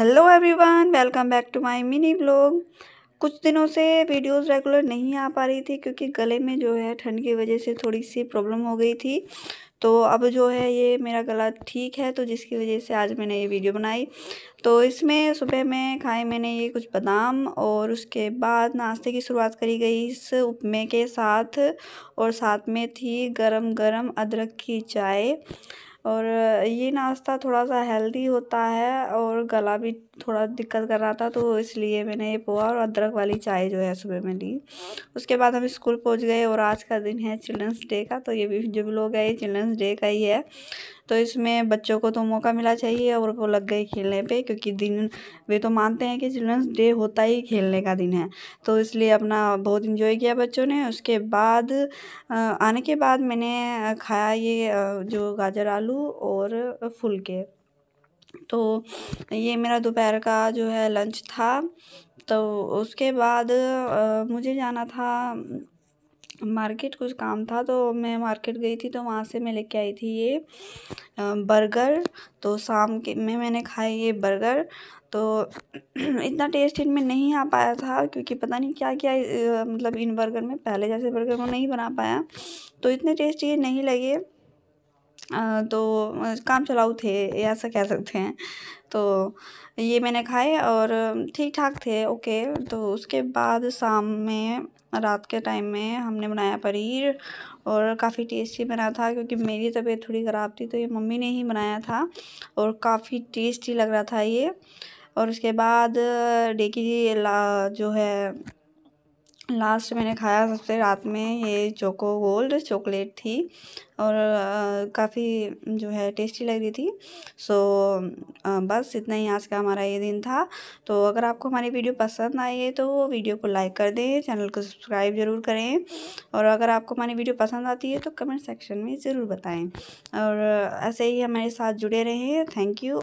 hello everyone welcome back to my mini blog कुछ दिनों से वीडियोस रेगुलर नहीं आ पा रही थी क्योंकि गले में जो है ठंड की वजह से थोड़ी सी प्रॉब्लम हो गई थी तो अब जो है ये मेरा गला ठीक है तो जिसकी वजह से आज मैंने ये वीडियो बनाई तो इसमें सुबह में खाए मैंने ये कुछ बादाम और उसके बाद नाश्ते की शुरुआत करी गई इस उपमे के साथ और साथ में थी गरम गरम अदरक की चाय और ये नाश्ता थोड़ा सा हेल्दी होता है और गला भी थोड़ा दिक्कत कर रहा था तो इसलिए मैंने ये पोहा और अदरक वाली चाय जो है सुबह में ली उसके बाद हम स्कूल पहुंच गए और आज का दिन है चिल्ड्रंस डे का तो ये भी जो भी लोग है चिल्ड्रंस डे का ही है तो इसमें बच्चों को तो मौका मिला चाहिए और वो लग गए खेलने पे क्योंकि दिन वे तो मानते हैं कि चिल्ड्रंस डे होता ही खेलने का दिन है तो इसलिए अपना बहुत इन्जॉय किया बच्चों ने उसके बाद आने के बाद मैंने खाया ये जो गाजर आलू और फुलके तो ये मेरा दोपहर का जो है लंच था तो उसके बाद आ, मुझे जाना था मार्केट कुछ काम था तो मैं मार्केट गई थी तो वहाँ से मैं लेके आई थी ये बर्गर तो शाम के में मैंने खाए ये बर्गर तो इतना टेस्ट इनमें नहीं आ पाया था क्योंकि पता नहीं क्या क्या मतलब इन बर्गर में पहले जैसे बर्गर वो नहीं बना पाया तो इतने टेस्ट ये नहीं लगे तो काम चलाऊ थे ऐसा कह सकते हैं तो ये मैंने खाए और ठीक ठाक थे ओके तो उसके बाद शाम में रात के टाइम में हमने बनाया पनीर और काफ़ी टेस्टी बना था क्योंकि मेरी तबीयत थोड़ी ख़राब थी तो ये मम्मी ने ही बनाया था और काफ़ी टेस्टी लग रहा था ये और उसके बाद डे ला जो है लास्ट मैंने खाया सबसे रात में ये चोको गोल्ड चॉकलेट थी और काफ़ी जो है टेस्टी लग रही थी सो बस इतना ही आज का हमारा ये दिन था तो अगर आपको हमारी वीडियो पसंद आई है तो वीडियो को लाइक कर दें चैनल को सब्सक्राइब ज़रूर करें और अगर आपको हमारी वीडियो पसंद आती है तो कमेंट सेक्शन में ज़रूर बताएँ और ऐसे ही हमारे साथ जुड़े रहें थैंक यू